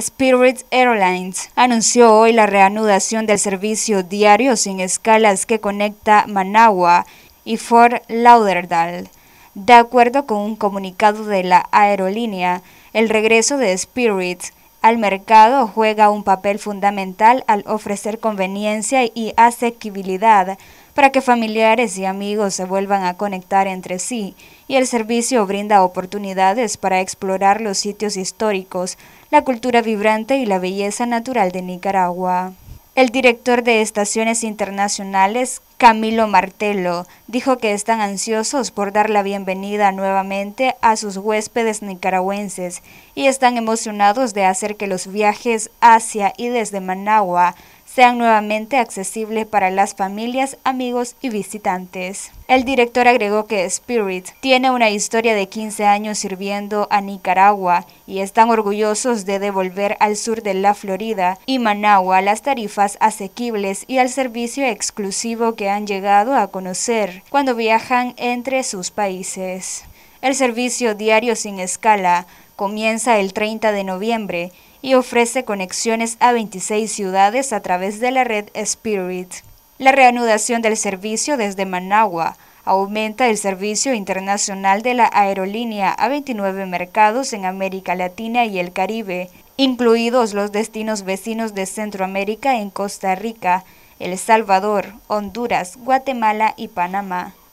Spirit Airlines anunció hoy la reanudación del servicio diario sin escalas que conecta Managua y Fort Lauderdale. De acuerdo con un comunicado de la aerolínea, el regreso de Spirit al mercado juega un papel fundamental al ofrecer conveniencia y asequibilidad para que familiares y amigos se vuelvan a conectar entre sí y el servicio brinda oportunidades para explorar los sitios históricos, la cultura vibrante y la belleza natural de Nicaragua. El director de Estaciones Internacionales, Camilo Martelo, dijo que están ansiosos por dar la bienvenida nuevamente a sus huéspedes nicaragüenses y están emocionados de hacer que los viajes hacia y desde Managua sean nuevamente accesibles para las familias, amigos y visitantes. El director agregó que Spirit tiene una historia de 15 años sirviendo a Nicaragua y están orgullosos de devolver al sur de la Florida y Managua las tarifas asequibles y el servicio exclusivo que han llegado a conocer cuando viajan entre sus países. El servicio diario sin escala comienza el 30 de noviembre y ofrece conexiones a 26 ciudades a través de la red Spirit. La reanudación del servicio desde Managua aumenta el servicio internacional de la aerolínea a 29 mercados en América Latina y el Caribe, incluidos los destinos vecinos de Centroamérica en Costa Rica, El Salvador, Honduras, Guatemala y Panamá.